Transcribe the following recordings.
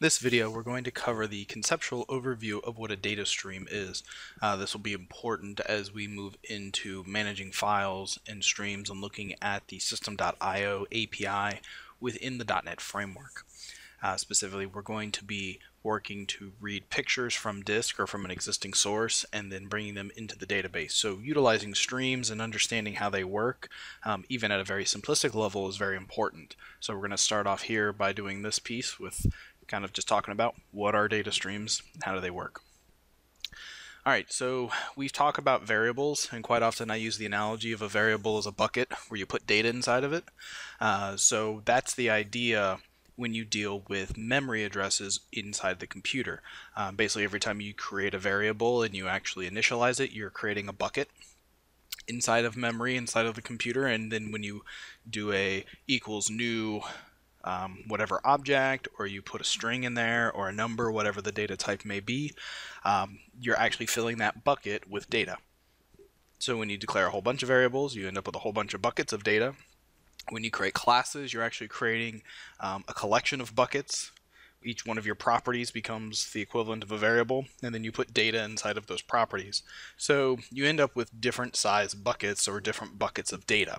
this video, we're going to cover the conceptual overview of what a data stream is. Uh, this will be important as we move into managing files and streams and looking at the system.io API within the .NET framework. Uh, specifically, we're going to be working to read pictures from disk or from an existing source and then bringing them into the database. So utilizing streams and understanding how they work, um, even at a very simplistic level, is very important. So we're going to start off here by doing this piece with kind of just talking about what are data streams, how do they work. All right, so we talk about variables, and quite often I use the analogy of a variable as a bucket where you put data inside of it. Uh, so that's the idea when you deal with memory addresses inside the computer. Um, basically, every time you create a variable and you actually initialize it, you're creating a bucket inside of memory inside of the computer and then when you do a equals new um, whatever object, or you put a string in there, or a number, whatever the data type may be, um, you're actually filling that bucket with data. So when you declare a whole bunch of variables, you end up with a whole bunch of buckets of data. When you create classes, you're actually creating um, a collection of buckets. Each one of your properties becomes the equivalent of a variable, and then you put data inside of those properties. So you end up with different size buckets or different buckets of data.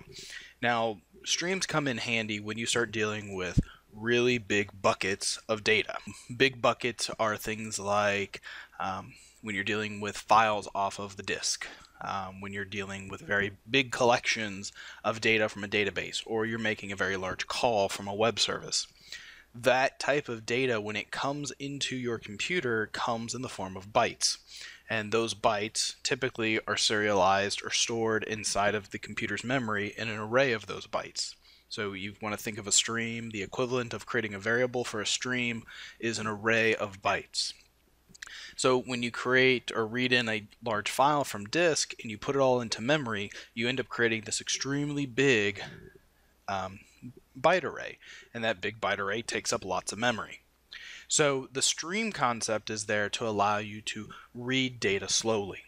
Now, streams come in handy when you start dealing with really big buckets of data. Big buckets are things like um, when you're dealing with files off of the disk, um, when you're dealing with very big collections of data from a database, or you're making a very large call from a web service. That type of data, when it comes into your computer, comes in the form of bytes and those bytes typically are serialized or stored inside of the computer's memory in an array of those bytes. So you want to think of a stream, the equivalent of creating a variable for a stream is an array of bytes. So when you create or read in a large file from disk and you put it all into memory, you end up creating this extremely big um, byte array. And that big byte array takes up lots of memory. So the stream concept is there to allow you to read data slowly.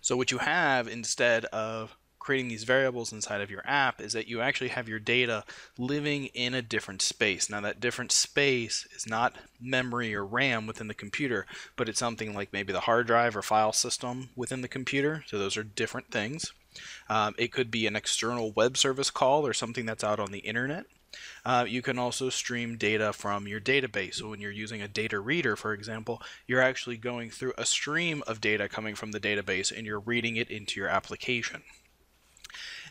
So what you have instead of creating these variables inside of your app is that you actually have your data living in a different space. Now that different space is not memory or RAM within the computer, but it's something like maybe the hard drive or file system within the computer. So those are different things. Um, it could be an external web service call or something that's out on the internet. Uh, you can also stream data from your database. So when you're using a data reader, for example, you're actually going through a stream of data coming from the database and you're reading it into your application.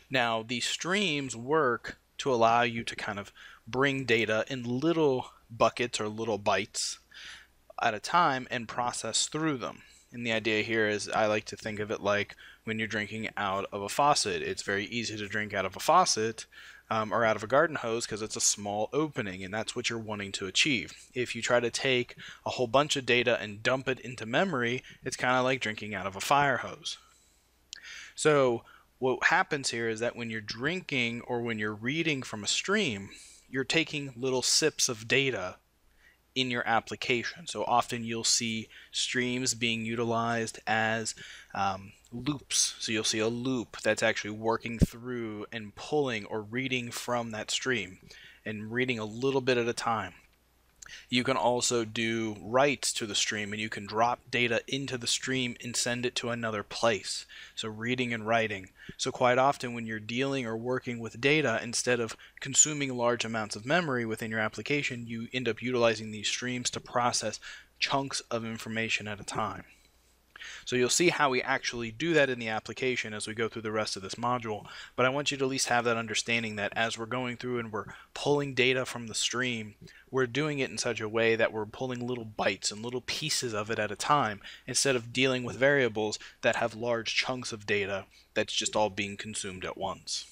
Now, these streams work to allow you to kind of bring data in little buckets or little bytes at a time and process through them. And the idea here is I like to think of it like when you're drinking out of a faucet. It's very easy to drink out of a faucet, um, are out of a garden hose because it's a small opening, and that's what you're wanting to achieve. If you try to take a whole bunch of data and dump it into memory, it's kind of like drinking out of a fire hose. So what happens here is that when you're drinking or when you're reading from a stream, you're taking little sips of data in your application. So often you'll see streams being utilized as um, loops. So you'll see a loop that's actually working through and pulling or reading from that stream and reading a little bit at a time. You can also do writes to the stream and you can drop data into the stream and send it to another place. So reading and writing. So quite often when you're dealing or working with data, instead of consuming large amounts of memory within your application, you end up utilizing these streams to process chunks of information at a time. So you'll see how we actually do that in the application as we go through the rest of this module. But I want you to at least have that understanding that as we're going through and we're pulling data from the stream, we're doing it in such a way that we're pulling little bites and little pieces of it at a time instead of dealing with variables that have large chunks of data that's just all being consumed at once.